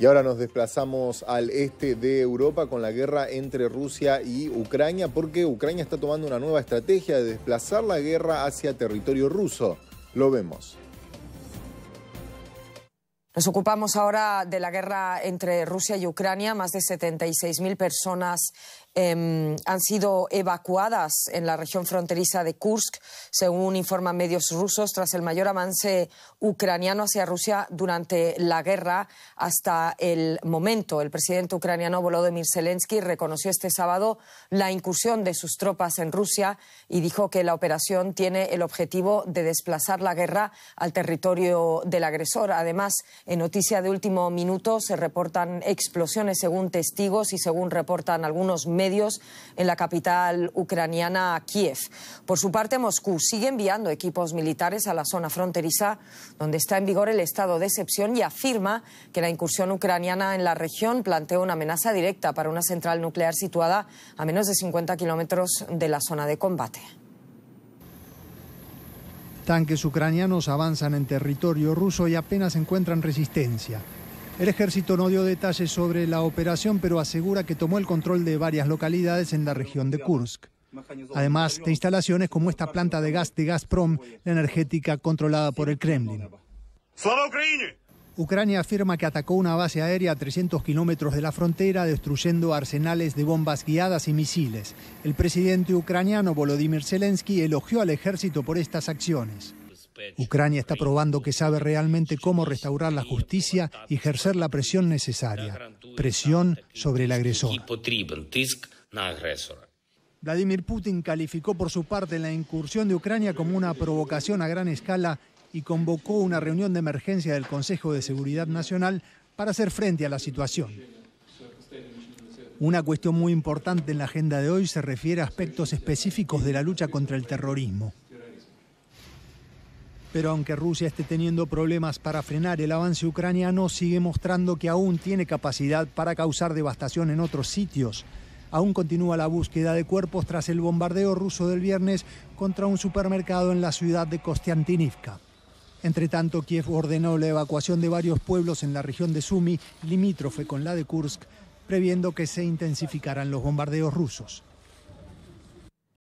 Y ahora nos desplazamos al este de Europa con la guerra entre Rusia y Ucrania, porque Ucrania está tomando una nueva estrategia de desplazar la guerra hacia territorio ruso. Lo vemos. Nos ocupamos ahora de la guerra entre Rusia y Ucrania. Más de 76.000 personas Em, han sido evacuadas en la región fronteriza de Kursk, según informan medios rusos, tras el mayor avance ucraniano hacia Rusia durante la guerra hasta el momento. El presidente ucraniano Volodymyr Zelensky reconoció este sábado la incursión de sus tropas en Rusia y dijo que la operación tiene el objetivo de desplazar la guerra al territorio del agresor. Además, en noticia de último minuto se reportan explosiones según testigos y según reportan algunos medios en la capital ucraniana Kiev. Por su parte, Moscú sigue enviando equipos militares a la zona fronteriza, donde está en vigor el estado de excepción, y afirma que la incursión ucraniana en la región plantea una amenaza directa para una central nuclear situada a menos de 50 kilómetros de la zona de combate. Tanques ucranianos avanzan en territorio ruso y apenas encuentran resistencia. El ejército no dio detalles sobre la operación, pero asegura que tomó el control de varias localidades en la región de Kursk. Además de instalaciones como esta planta de gas de Gazprom, la energética controlada por el Kremlin. Ucrania afirma que atacó una base aérea a 300 kilómetros de la frontera, destruyendo arsenales de bombas guiadas y misiles. El presidente ucraniano Volodymyr Zelensky elogió al ejército por estas acciones. Ucrania está probando que sabe realmente cómo restaurar la justicia y ejercer la presión necesaria, presión sobre el agresor. Vladimir Putin calificó por su parte la incursión de Ucrania como una provocación a gran escala y convocó una reunión de emergencia del Consejo de Seguridad Nacional para hacer frente a la situación. Una cuestión muy importante en la agenda de hoy se refiere a aspectos específicos de la lucha contra el terrorismo. Pero aunque Rusia esté teniendo problemas para frenar el avance ucraniano, sigue mostrando que aún tiene capacidad para causar devastación en otros sitios. Aún continúa la búsqueda de cuerpos tras el bombardeo ruso del viernes contra un supermercado en la ciudad de Kostiantynivka. Entre tanto, Kiev ordenó la evacuación de varios pueblos en la región de Sumy, limítrofe con la de Kursk, previendo que se intensificaran los bombardeos rusos.